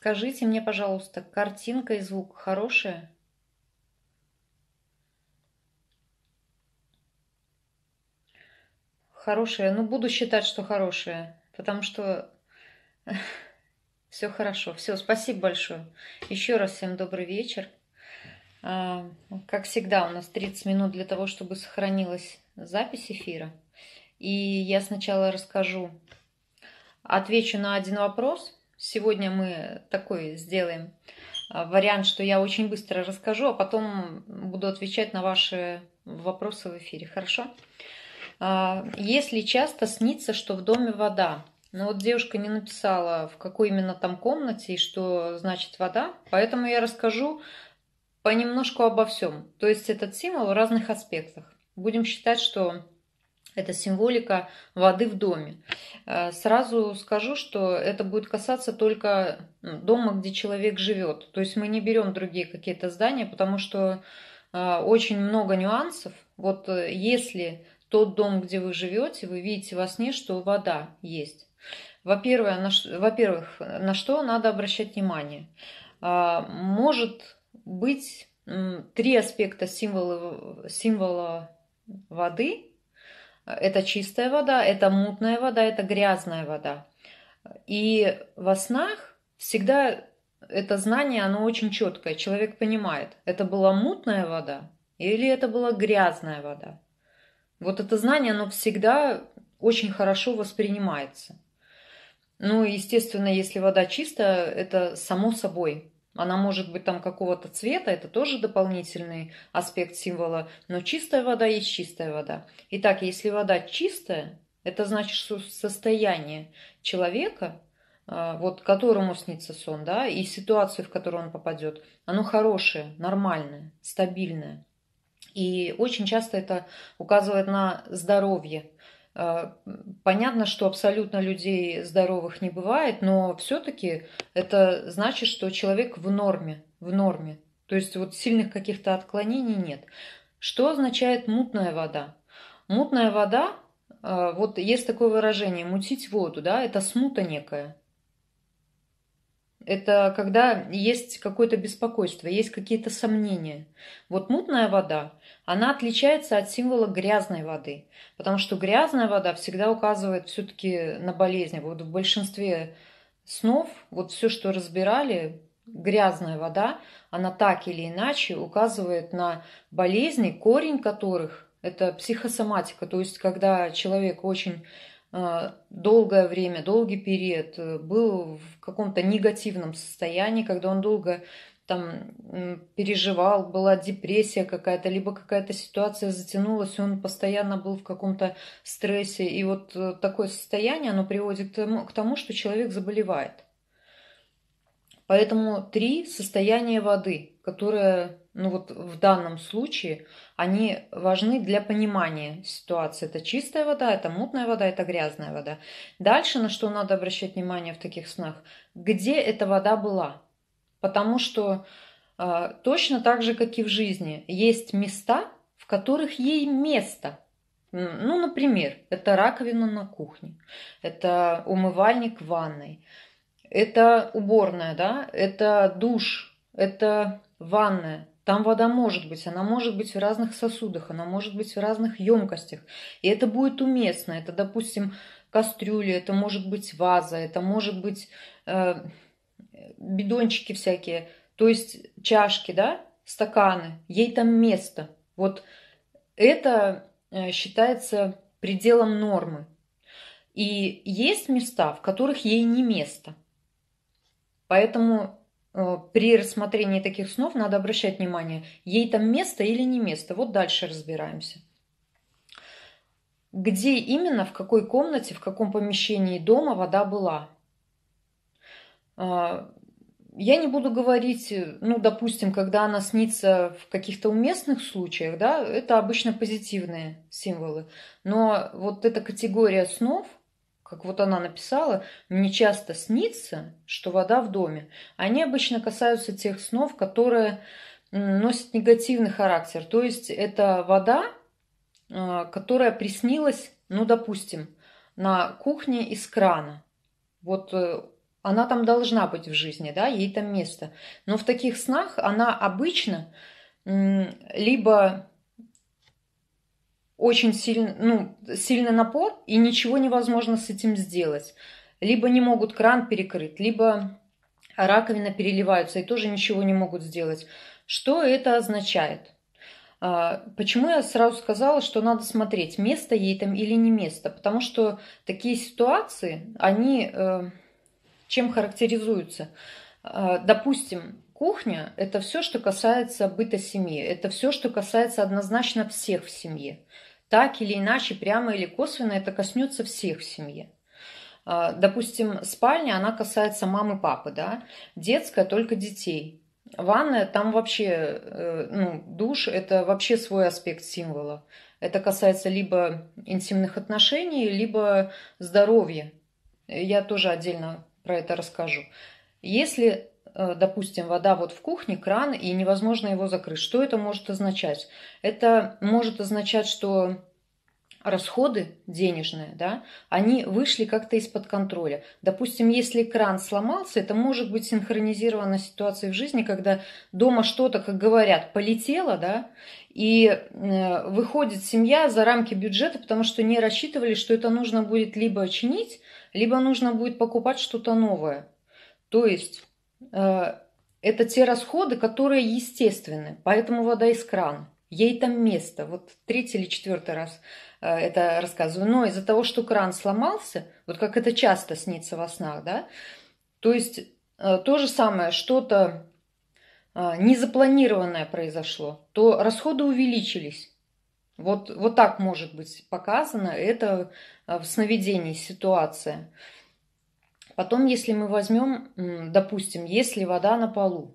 Скажите мне, пожалуйста, картинка и звук хорошие? Хорошие. Ну, буду считать, что хорошие, потому что все хорошо. Все, спасибо большое. Еще раз всем добрый вечер. А, как всегда, у нас 30 минут для того, чтобы сохранилась запись эфира. И я сначала расскажу, отвечу на один вопрос – Сегодня мы такой сделаем а, вариант, что я очень быстро расскажу, а потом буду отвечать на ваши вопросы в эфире. Хорошо? А, если часто снится, что в доме вода, но ну, вот девушка не написала, в какой именно там комнате и что значит вода, поэтому я расскажу понемножку обо всем. То есть этот символ в разных аспектах. Будем считать, что это символика воды в доме. Э, сразу скажу, что это будет касаться только дома, где человек живет. То есть мы не берем другие какие-то здания, потому что э, очень много нюансов. Вот э, если тот дом, где вы живете, вы видите во сне, что вода есть. Во-первых, на, что надо обращать внимание? Может быть три аспекта символа, символа воды – это чистая вода, это мутная вода, это грязная вода. И во снах всегда это знание, оно очень четкое. Человек понимает, это была мутная вода или это была грязная вода. Вот это знание, оно всегда очень хорошо воспринимается. Ну, естественно, если вода чистая, это само собой она может быть там какого-то цвета, это тоже дополнительный аспект символа, но чистая вода есть чистая вода. Итак, если вода чистая, это значит, что состояние человека, а, вот которому снится сон, да, и ситуацию, в которую он попадет, оно хорошее, нормальное, стабильное. И очень часто это указывает на здоровье, а, понятно, что абсолютно людей здоровых не бывает, но все-таки это значит, что человек в норме, в норме. То есть вот сильных каких-то отклонений нет. Что означает мутная вода? Мутная вода, а, вот есть такое выражение, мутить воду, да, это смута некая. Это когда есть какое-то беспокойство, есть какие-то сомнения. Вот мутная вода, она отличается от символа грязной воды, потому что грязная вода всегда указывает все-таки на болезни. Вот в большинстве снов, вот все, что разбирали, грязная вода, она так или иначе указывает на болезни, корень которых – это психосоматика, то есть когда человек очень Э, долгое время, долгий период э, был в каком-то негативном состоянии, когда он долго там переживал, была депрессия какая-то, либо какая-то ситуация затянулась, он постоянно был в каком-то стрессе. И вот э, такое состояние, оно приводит к тому, к тому что человек заболевает. Поэтому три состояния воды – которые, ну вот в данном случае, они важны для понимания ситуации. Это чистая вода, это мутная вода, это грязная вода. Дальше, на что надо обращать внимание в таких снах, где эта вода была. Потому что э, точно так же, как и в жизни, есть места, в которых ей место. Ну, например, это раковина на кухне, это умывальник в ванной, это уборная, да, это душ, это ванная, там вода может быть, она может быть в разных сосудах, она может быть в разных емкостях. И это будет уместно. Это, допустим, кастрюли это может быть ваза, это может быть э, бидончики всякие, то есть чашки, да, стаканы. Ей там место. Вот это э, считается пределом нормы. И есть места, в которых ей не место. Поэтому Э, при рассмотрении таких снов надо обращать внимание, ей там место или не место. Вот дальше разбираемся. Где именно, в какой комнате, в каком помещении дома вода была? Э, я не буду говорить, э, ну, допустим, когда она снится в каких-то уместных случаях, да, это обычно позитивные символы. Но вот эта категория снов – как вот она написала, мне часто снится, что вода в доме. Они обычно касаются тех снов, которые носят негативный характер. То есть это вода, э, которая приснилась, ну, допустим, на кухне из крана. Вот э, она там должна быть в жизни, да, ей там место. Но в таких снах она обычно либо очень сильный, ну, сильный напор, и ничего невозможно с этим сделать. Либо не могут кран перекрыть, либо раковина переливаются и тоже ничего не могут сделать. Что это означает? А, почему я сразу сказала, что надо смотреть, место ей там или не место? Потому что такие ситуации, они э, чем характеризуются? А, допустим, кухня – это все, что касается быта семьи, это все, что касается однозначно всех в семье. Так или иначе, прямо или косвенно, это коснется всех в семье. А, допустим, спальня, она касается мамы папы, да? Детская только детей. Ванная, там вообще, э, ну, душ – это вообще свой аспект символа. Это касается либо интимных отношений, либо здоровья. Я тоже отдельно про это расскажу. Если Э, допустим, вода вот в кухне, кран, и невозможно его закрыть. Что это может означать? Это может означать, что расходы денежные, да, они вышли как-то из-под контроля. Допустим, если кран сломался, это может быть синхронизировано с ситуацией в жизни, когда дома что-то, как говорят, полетело, да, и э, выходит семья за рамки бюджета, потому что не рассчитывали, что это нужно будет либо чинить, либо нужно будет покупать что-то новое. То есть Э, это те расходы, которые естественны, поэтому вода из крана. Ей там место. Вот третий или четвертый раз э, это рассказываю. Но из-за того, что кран сломался, вот как это часто снится во снах, да, то есть э, то же самое, что-то незапланированное произошло, то расходы увеличились. Вот, вот так может быть показано это в сновидении ситуация. Потом, если мы возьмем, допустим, если вода на полу,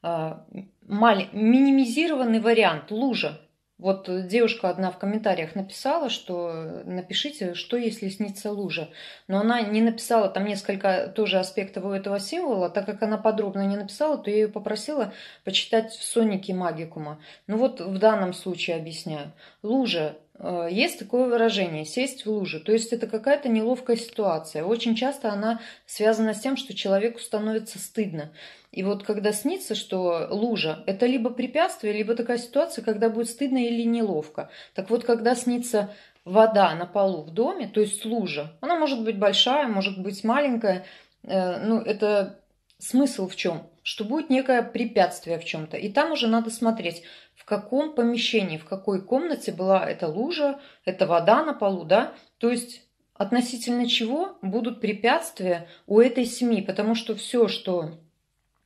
а, минимизированный вариант лужа. Вот девушка одна в комментариях написала, что напишите, что если снится лужа. Но она не написала, там несколько тоже аспектов у этого символа, так как она подробно не написала, то я ее попросила почитать в Сонике Магикума. Ну вот в данном случае объясняю. Лужа Э, есть такое выражение «сесть в лужу», то есть это какая-то неловкая ситуация. Очень часто она связана с тем, что человеку становится стыдно. И вот когда снится, что лужа – это либо препятствие, либо такая ситуация, когда будет стыдно или неловко. Так вот, когда снится вода на полу в доме, то есть лужа, она может быть большая, может быть маленькая, э, ну, это смысл в чем? Что будет некое препятствие в чем-то. И там уже надо смотреть, каком помещении, в какой комнате была эта лужа, эта вода на полу, да, то есть относительно чего будут препятствия у этой семьи, потому что все, что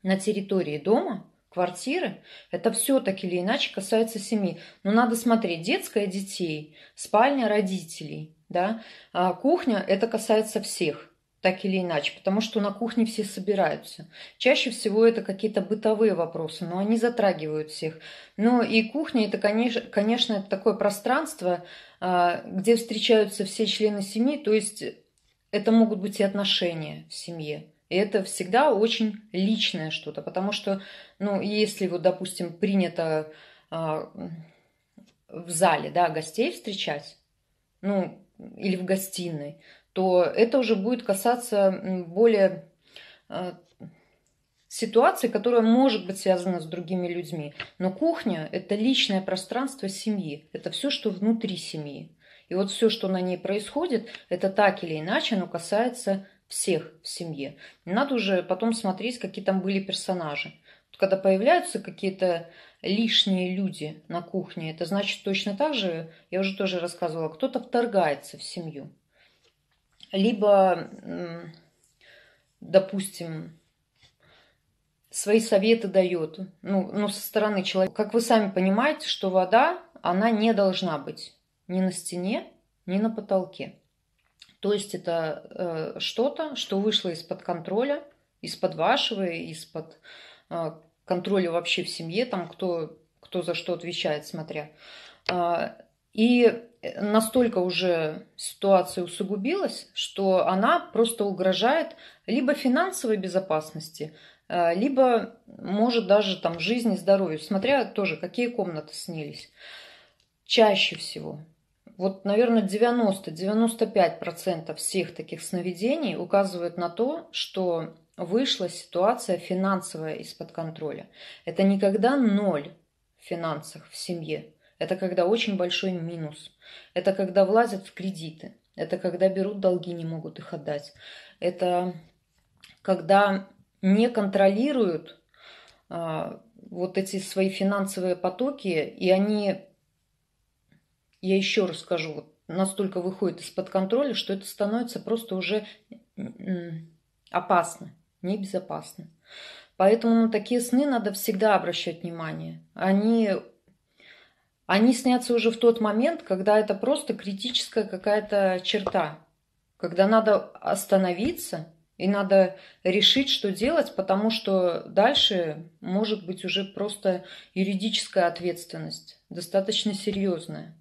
на территории дома, квартиры, это все так или иначе касается семьи. Но надо смотреть, детская детей, спальня родителей, да, а кухня это касается всех так или иначе, потому что на кухне все собираются. Чаще всего это какие-то бытовые вопросы, но они затрагивают всех. Но ну и кухня это, конечно, конечно это такое пространство, а, где встречаются все члены семьи, то есть это могут быть и отношения в семье. И это всегда очень личное что-то, потому что, ну, если вот, допустим, принято а, в зале, да, гостей встречать, ну, или в гостиной, то это уже будет касаться более э, ситуации, которая может быть связана с другими людьми. Но кухня – это личное пространство семьи, это все, что внутри семьи. И вот все, что на ней происходит, это так или иначе, но касается всех в семье. Надо уже потом смотреть, какие там были персонажи. Вот когда появляются какие-то лишние люди на кухне, это значит точно так же, я уже тоже рассказывала, кто-то вторгается в семью либо, допустим, свои советы дает, ну, ну, со стороны человека. Как вы сами понимаете, что вода, она не должна быть ни на стене, ни на потолке. То есть это э, что-то, что вышло из-под контроля, из-под вашего, из-под э, контроля вообще в семье, там кто, кто за что отвечает, смотря. Э, и Э, настолько уже ситуация усугубилась, что она просто угрожает либо финансовой безопасности, э, либо, может, даже там жизни, здоровью, смотря тоже, какие комнаты снились. Чаще всего. Вот, наверное, 90-95% всех таких сновидений указывают на то, что вышла ситуация финансовая из-под контроля. Это никогда ноль в финансах в семье. Это когда очень большой минус. Это когда влазят в кредиты. Это когда берут долги, не могут их отдать. Это когда не контролируют а, вот эти свои финансовые потоки, и они, я еще раз скажу, вот настолько выходят из-под контроля, что это становится просто уже опасно, небезопасно. Поэтому на такие сны надо всегда обращать внимание. Они они снятся уже в тот момент, когда это просто критическая какая-то черта, когда надо остановиться и надо решить, что делать, потому что дальше может быть уже просто юридическая ответственность, достаточно серьезная.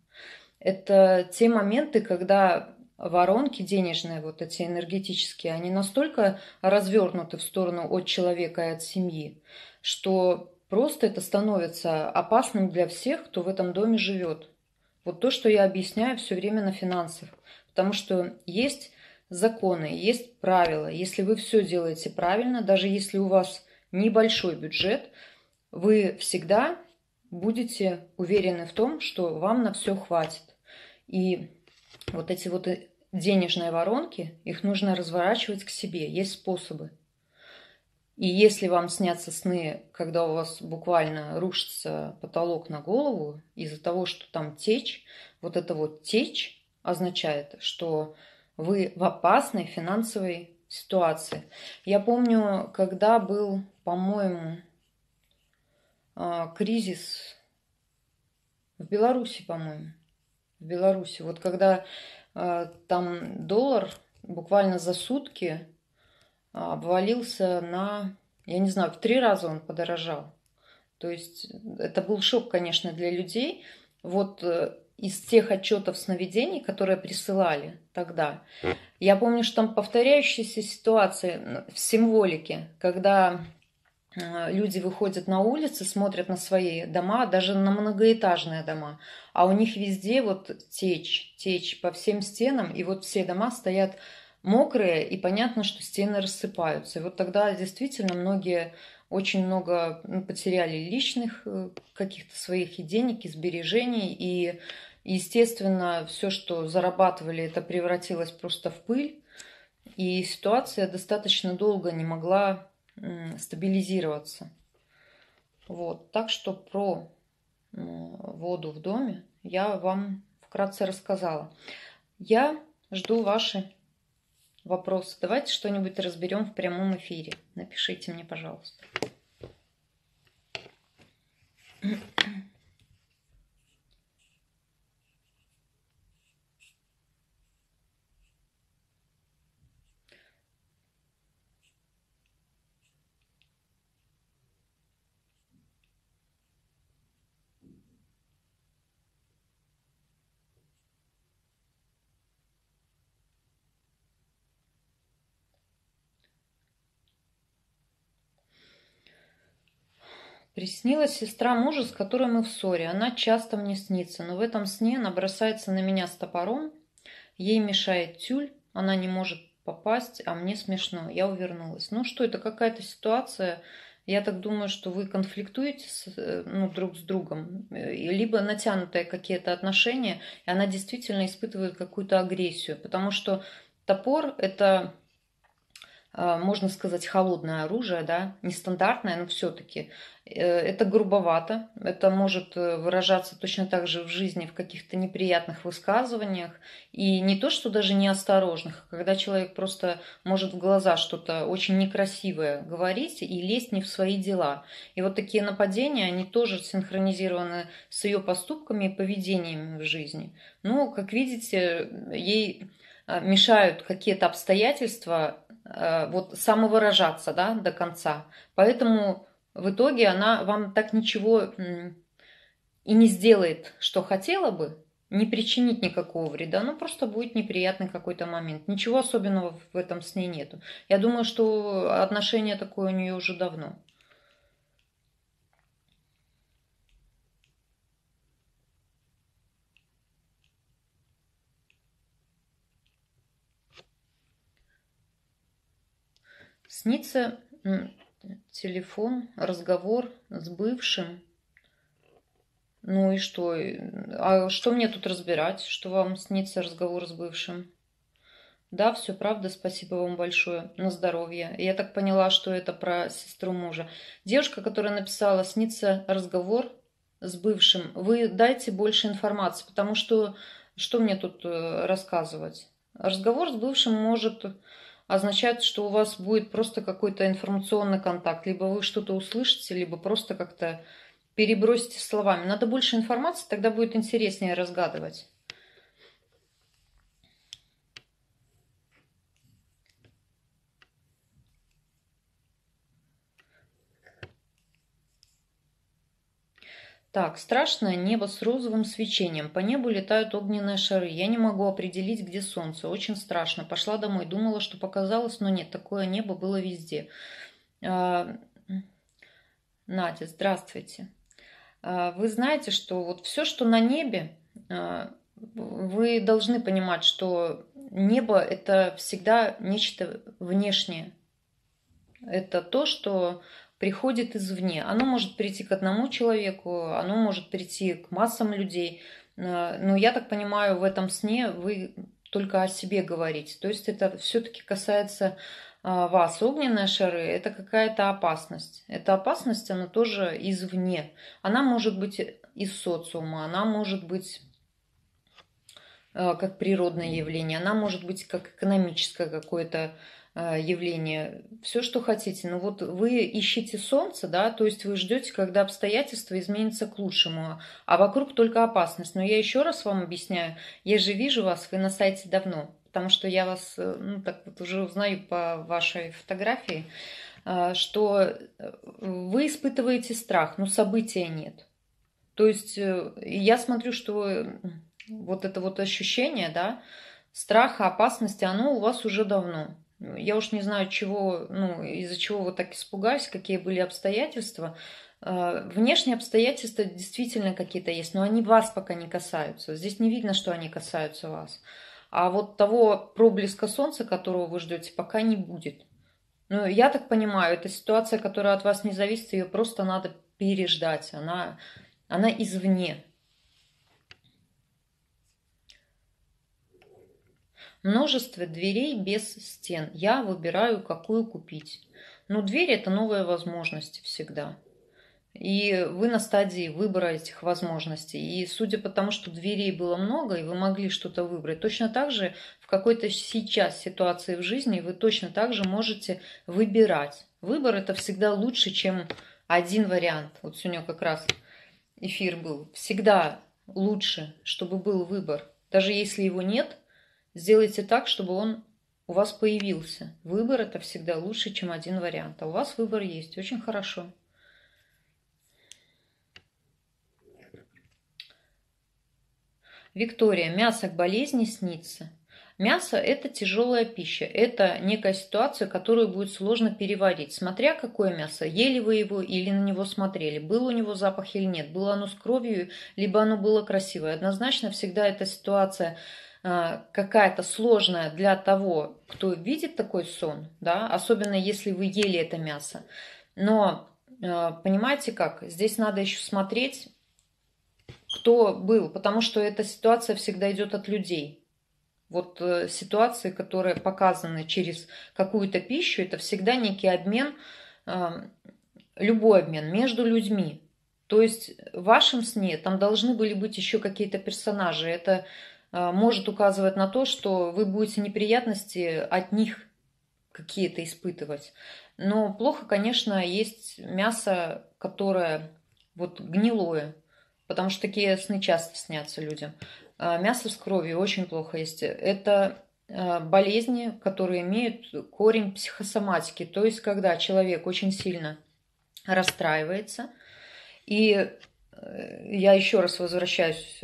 Это те моменты, когда воронки денежные, вот эти энергетические, они настолько развернуты в сторону от человека и от семьи, что Просто это становится опасным для всех, кто в этом доме живет. Вот то, что я объясняю все время на финансах. Потому что есть законы, есть правила. Если вы все делаете правильно, даже если у вас небольшой бюджет, вы всегда будете уверены в том, что вам на все хватит. И вот эти вот денежные воронки, их нужно разворачивать к себе. Есть способы. И если вам снятся сны, когда у вас буквально рушится потолок на голову из-за того, что там течь, вот это вот течь означает, что вы в опасной финансовой ситуации. Я помню, когда был, по-моему, а, кризис в Беларуси, по-моему, в Беларуси. Вот когда а, там доллар буквально за сутки обвалился на, я не знаю, в три раза он подорожал. То есть это был шок, конечно, для людей. Вот э, из тех отчетов сновидений, которые присылали тогда. Я помню, что там повторяющиеся ситуации в символике, когда э, люди выходят на улицы, смотрят на свои дома, даже на многоэтажные дома, а у них везде вот течь, течь по всем стенам, и вот все дома стоят мокрые, и понятно, что стены рассыпаются. И вот тогда действительно многие очень много ну, потеряли личных э, каких-то своих и денег, и сбережений, и, естественно, все, что зарабатывали, это превратилось просто в пыль, и ситуация достаточно долго не могла стабилизироваться. Вот. Так что про воду в доме я вам вкратце рассказала. Я жду ваши вопросы. Давайте что-нибудь разберем в прямом эфире. Напишите мне, пожалуйста. Приснилась сестра мужа, с которой мы в ссоре. Она часто мне снится, но в этом сне она бросается на меня с топором. Ей мешает тюль, она не может попасть, а мне смешно. Я увернулась. Ну что, это какая-то ситуация. Я так думаю, что вы конфликтуете с, э, ну, друг с другом, э, либо натянутые какие-то отношения, и она действительно испытывает какую-то агрессию, потому что топор – это Э, можно сказать, холодное оружие, да, нестандартное, но все-таки э, это грубовато, это может э, выражаться точно так же в жизни в каких-то неприятных высказываниях, и не то, что даже неосторожных, а когда человек просто может в глаза что-то очень некрасивое говорить и лезть не в свои дела. И вот такие нападения, они тоже синхронизированы с ее поступками и поведением в жизни. Ну, как видите, ей мешают какие-то обстоятельства, Э, вот самовыражаться да, до конца. Поэтому в итоге она вам так ничего и не сделает, что хотела бы, не причинит никакого вреда, но ну, просто будет неприятный какой-то момент. Ничего особенного в этом с ней нету. Я думаю, что отношение такое у нее уже давно. Снится телефон, разговор с бывшим. Ну и что? А что мне тут разбирать, что вам снится разговор с бывшим? Да, все правда, спасибо вам большое, на здоровье. Я так поняла, что это про сестру мужа. Девушка, которая написала, снится разговор с бывшим. Вы дайте больше информации, потому что что мне тут э, рассказывать? Разговор с бывшим может означает, что у вас будет просто какой-то информационный контакт. Либо вы что-то услышите, либо просто как-то перебросите словами. Надо больше информации, тогда будет интереснее разгадывать. Так, страшное небо с розовым свечением. По небу летают огненные шары. Я не могу определить, где солнце. Очень страшно. Пошла домой, думала, что показалось, но нет, такое небо было везде. А... Надя, здравствуйте. А, вы знаете, что вот все, что на небе, а, вы должны понимать, что небо это всегда нечто внешнее. Это то, что приходит извне. Оно может прийти к одному человеку, оно может прийти к массам людей. Э, но я так понимаю, в этом сне вы только о себе говорите. То есть это все-таки касается а, вас. Огненные шары – это какая-то опасность. Эта опасность, она тоже извне. Она может быть из социума, она может быть э, как природное явление, она может быть как экономическое какое-то Э, явление, все, что хотите. Но ну вот вы ищете солнце, да, то есть вы ждете, когда обстоятельства изменятся к лучшему, а вокруг только опасность. Но я еще раз вам объясняю, я же вижу вас, вы на сайте давно, потому что я вас, э, ну, так вот уже узнаю по вашей фотографии, э, что вы испытываете страх, но события нет. То есть я смотрю, что вот это вот ощущение, да, страха, опасности, оно у вас уже давно. Я уж не знаю, чего, ну, из-за чего вот так испугаюсь, какие были обстоятельства. А, внешние обстоятельства действительно какие-то есть, но они вас пока не касаются. Здесь не видно, что они касаются вас. А вот того проблеска солнца, которого вы ждете, пока не будет. Ну, я так понимаю, это ситуация, которая от вас не зависит, ее просто надо переждать. Она, она извне. Множество дверей без стен. Я выбираю, какую купить. Но дверь – это новая возможность всегда. И вы на стадии выбора этих возможностей. И судя по тому, что дверей было много, и вы могли что-то выбрать, точно так же в какой-то сейчас ситуации в жизни вы точно так же можете выбирать. Выбор – это всегда лучше, чем один вариант. Вот сегодня как раз эфир был. Всегда лучше, чтобы был выбор. Даже если его нет, Сделайте так, чтобы он у вас появился. Выбор – это всегда лучше, чем один вариант. А у вас выбор есть. Очень хорошо. Виктория. Мясо к болезни снится. Мясо – это тяжелая пища. Это некая ситуация, которую будет сложно переварить. Смотря какое мясо, ели вы его или на него смотрели, был у него запах или нет, было оно с кровью, либо оно было красивое. Однозначно всегда эта ситуация – а, какая-то сложная для того, кто видит такой сон, да, особенно если вы ели это мясо. Но а, понимаете как, здесь надо еще смотреть, кто был, потому что эта ситуация всегда идет от людей. Вот э, ситуации, которые показаны через какую-то пищу, это всегда некий обмен, а, любой обмен между людьми. То есть в вашем сне там должны были быть еще какие-то персонажи. Это Э, может указывать на то, что вы будете неприятности от них какие-то испытывать. Но плохо, конечно, есть мясо, которое вот гнилое, потому что такие сны часто снятся людям. А мясо с кровью очень плохо есть. Это э, болезни, которые имеют корень психосоматики, то есть когда человек очень сильно расстраивается. И э, я еще раз возвращаюсь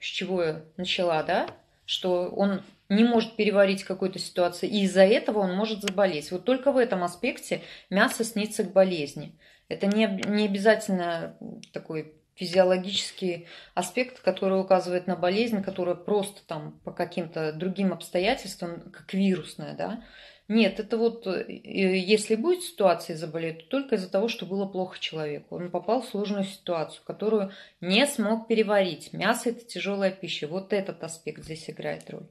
с чего я начала, да, что он не может переварить какую-то ситуацию, и из-за этого он может заболеть. Вот только в этом аспекте мясо снится к болезни. Это не, не обязательно такой физиологический аспект, который указывает на болезнь, которая просто там по каким-то другим обстоятельствам, как вирусная, да. Нет, это вот, э, если будет ситуация заболеет, то только из-за того, что было плохо человеку. Он попал в сложную ситуацию, которую не смог переварить. Мясо – это тяжелая пища. Вот этот аспект здесь играет роль.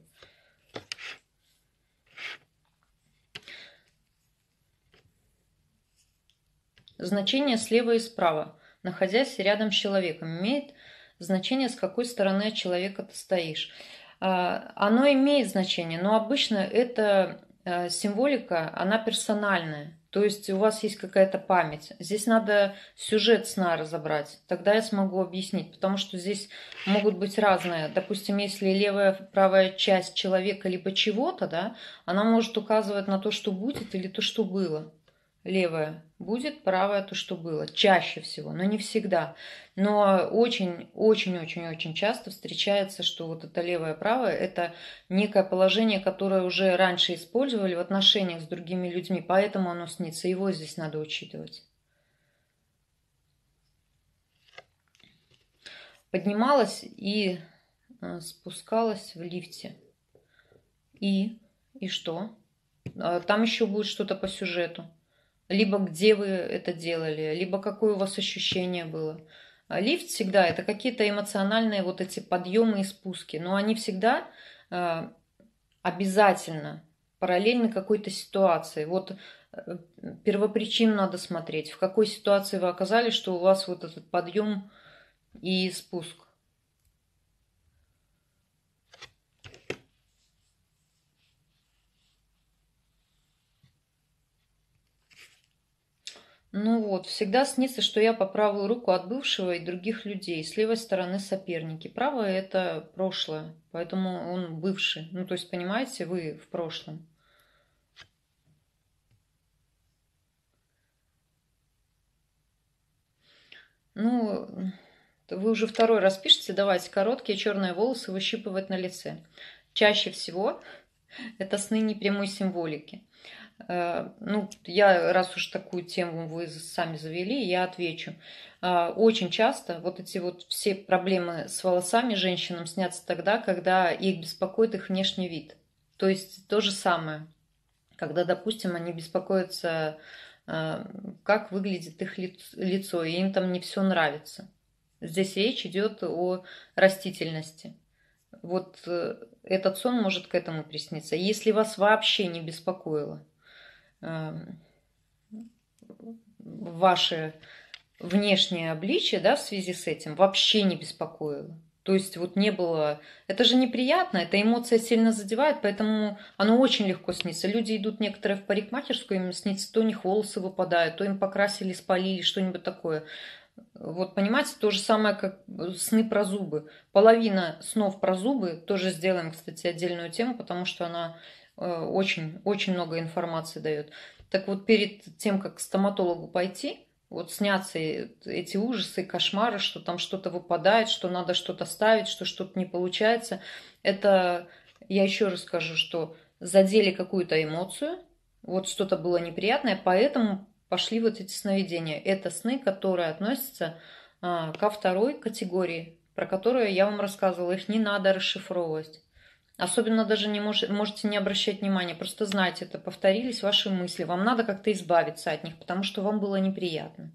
Значение слева и справа – находясь рядом с человеком. Имеет значение, с какой стороны от человека ты стоишь. А, оно имеет значение, но обычно эта символика, она персональная. То есть у вас есть какая-то память. Здесь надо сюжет сна разобрать. Тогда я смогу объяснить, потому что здесь могут быть разные. Допустим, если левая, правая часть человека либо чего-то, да, она может указывать на то, что будет или то, что было левое будет, правое то, что было. Чаще всего, но не всегда. Но очень-очень-очень-очень часто встречается, что вот это левое правое – это некое положение, которое уже раньше использовали в отношениях с другими людьми, поэтому оно снится. Его здесь надо учитывать. Поднималась и э, спускалась в лифте. И, и что? Э, там еще будет что-то по сюжету либо где вы это делали, либо какое у вас ощущение было. А лифт всегда это какие-то эмоциональные вот эти подъемы и спуски, но они всегда э, обязательно параллельны какой-то ситуации. Вот э, первопричину надо смотреть, в какой ситуации вы оказались, что у вас вот этот подъем и спуск. Ну вот, всегда снится, что я по правую руку от бывшего и других людей, с левой стороны соперники. Правое – это прошлое, поэтому он бывший. Ну, то есть, понимаете, вы в прошлом. Ну, вы уже второй раз пишете, давайте, короткие черные волосы выщипывать на лице. Чаще всего это сны непрямой символики – Э, ну, я, раз уж такую тему вы сами завели, я отвечу. Э, очень часто вот эти вот все проблемы с волосами женщинам снятся тогда, когда их беспокоит их внешний вид. То есть то же самое. Когда, допустим, они беспокоятся, э, как выглядит их лицо, и им там не все нравится. Здесь речь идет о растительности. Вот этот сон может к этому присниться, если вас вообще не беспокоило. Эм, ваше внешнее обличие, да, в связи с этим вообще не беспокоило. То есть вот не было... Это же неприятно, эта эмоция сильно задевает, поэтому оно очень легко снится. Люди идут некоторые в парикмахерскую, им снится, то у них волосы выпадают, то им покрасили, спалили, что-нибудь такое. Вот, понимаете, то же самое, как сны про зубы. Половина снов про зубы, тоже сделаем, кстати, отдельную тему, потому что она Э, очень, очень много информации дает. Так вот, перед тем, как к стоматологу пойти, вот снятся эти ужасы, кошмары, что там что-то выпадает, что надо что-то ставить, что что-то не получается. Это, я еще раз скажу, что задели какую-то эмоцию, вот что-то было неприятное, поэтому пошли вот эти сновидения. Это сны, которые относятся а, ко второй категории, про которую я вам рассказывала. Их не надо расшифровывать. Особенно даже не мож, можете не обращать внимания, просто знайте, это повторились ваши мысли. Вам надо как-то избавиться от них, потому что вам было неприятно.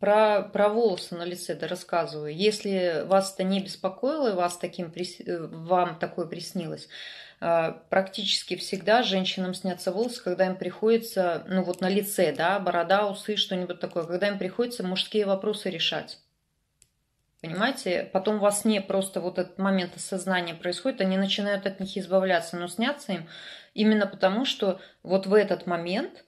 Про, про волосы на лице да рассказываю. Если вас это не беспокоило и вас таким, вам такое приснилось, а, практически всегда женщинам снятся волосы, когда им приходится, ну вот на лице, да, борода, усы, что-нибудь такое, когда им приходится мужские вопросы решать. Понимаете, потом во сне просто вот этот момент осознания происходит, они начинают от них избавляться, но снятся им именно потому, что вот в этот момент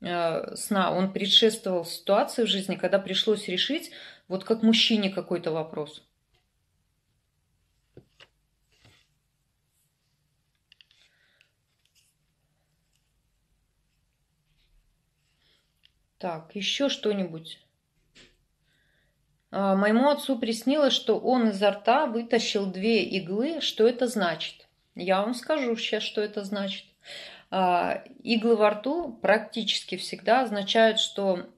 э, сна он предшествовал ситуации в жизни, когда пришлось решить вот как мужчине какой-то вопрос – Так, еще что-нибудь. А, моему отцу приснилось, что он изо рта вытащил две иглы. Что это значит? Я вам скажу сейчас, что это значит. А, иглы во рту практически всегда означают, что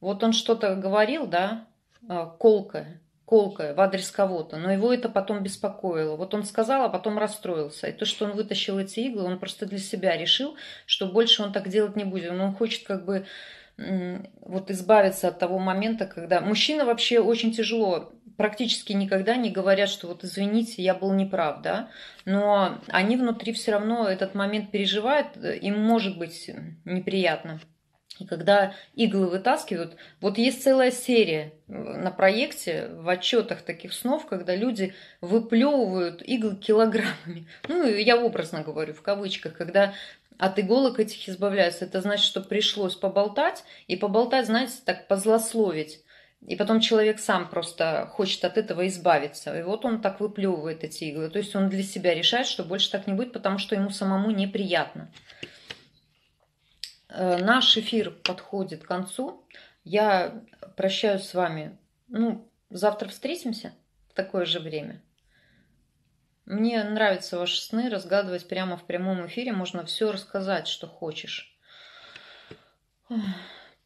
вот он что-то говорил, да, а, колкое, колкое в адрес кого-то, но его это потом беспокоило. Вот он сказал, а потом расстроился. И то, что он вытащил эти иглы, он просто для себя решил, что больше он так делать не будет. Он хочет как бы вот избавиться от того момента, когда мужчина вообще очень тяжело практически никогда не говорят, что вот извините, я был неправ, да, но они внутри все равно этот момент переживают, э, им может быть неприятно. И когда иглы вытаскивают, вот есть целая серия э, на проекте, в отчетах таких снов, когда люди выплевывают иглы килограммами. Ну, я образно говорю, в кавычках, когда от иголок этих избавляются. Это значит, что пришлось поболтать, и поболтать, знаете, так позлословить. И потом человек сам просто хочет от этого избавиться. И вот он так выплевывает эти иглы. То есть он для себя решает, что больше так не будет, потому что ему самому неприятно. Э, наш эфир подходит к концу. Я прощаюсь с вами. Ну, завтра встретимся в такое же время. Мне нравятся ваши сны, разгадывать прямо в прямом эфире, можно все рассказать, что хочешь.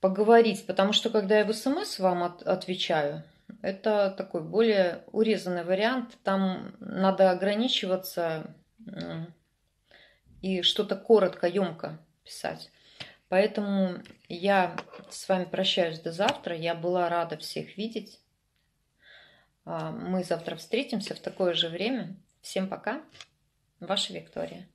Поговорить, потому что когда я в смс вам от, отвечаю, это такой более урезанный вариант, там надо ограничиваться и что-то коротко, емко писать. Поэтому я с вами прощаюсь до завтра. Я была рада всех видеть. А, мы завтра встретимся в такое же время. Всем пока, ваша Виктория.